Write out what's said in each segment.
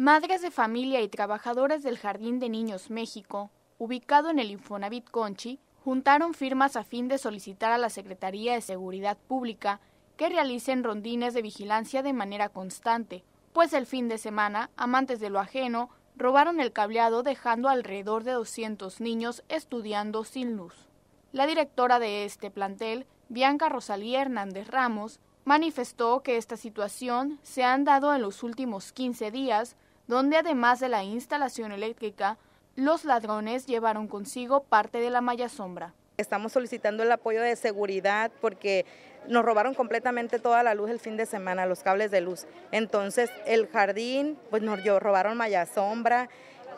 Madres de familia y trabajadoras del Jardín de Niños México, ubicado en el Infonavit Conchi, juntaron firmas a fin de solicitar a la Secretaría de Seguridad Pública que realicen rondines de vigilancia de manera constante, pues el fin de semana, amantes de lo ajeno, robaron el cableado dejando alrededor de doscientos niños estudiando sin luz. La directora de este plantel, Bianca Rosalía Hernández Ramos, manifestó que esta situación se han dado en los últimos quince días donde además de la instalación eléctrica, los ladrones llevaron consigo parte de la malla sombra. Estamos solicitando el apoyo de seguridad porque nos robaron completamente toda la luz el fin de semana, los cables de luz. Entonces el jardín, pues nos robaron malla sombra,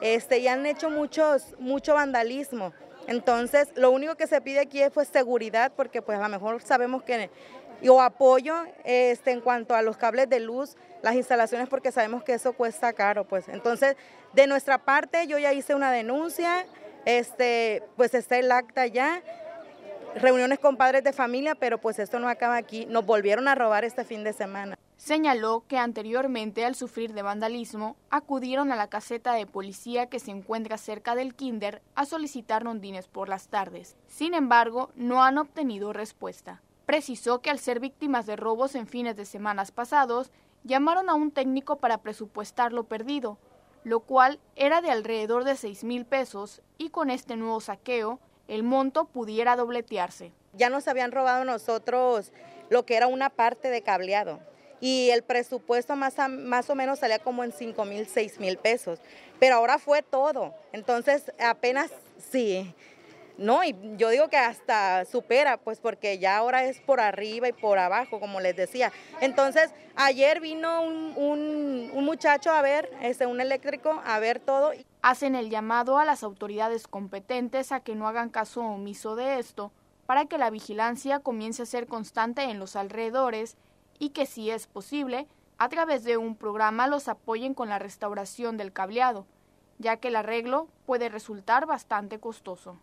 este, y han hecho muchos, mucho vandalismo. Entonces lo único que se pide aquí es pues, seguridad porque pues a lo mejor sabemos que o apoyo este, en cuanto a los cables de luz, las instalaciones, porque sabemos que eso cuesta caro. pues. Entonces, de nuestra parte, yo ya hice una denuncia, este, pues está el acta ya, reuniones con padres de familia, pero pues esto no acaba aquí, nos volvieron a robar este fin de semana. Señaló que anteriormente al sufrir de vandalismo, acudieron a la caseta de policía que se encuentra cerca del kinder a solicitar rondines por las tardes. Sin embargo, no han obtenido respuesta. Precisó que al ser víctimas de robos en fines de semanas pasados, llamaron a un técnico para presupuestar lo perdido, lo cual era de alrededor de 6 mil pesos y con este nuevo saqueo el monto pudiera dobletearse. Ya nos habían robado nosotros lo que era una parte de cableado y el presupuesto más, más o menos salía como en 5 mil, 6 mil pesos, pero ahora fue todo, entonces apenas sí, no, y yo digo que hasta supera, pues porque ya ahora es por arriba y por abajo, como les decía. Entonces, ayer vino un, un, muchacho a ver, este, un eléctrico, a ver todo. Hacen el llamado a las autoridades competentes a que no hagan caso omiso de esto, para que la vigilancia comience a ser constante en los alrededores y que si es posible, a través de un programa los apoyen con la restauración del cableado, ya que el arreglo puede resultar bastante costoso.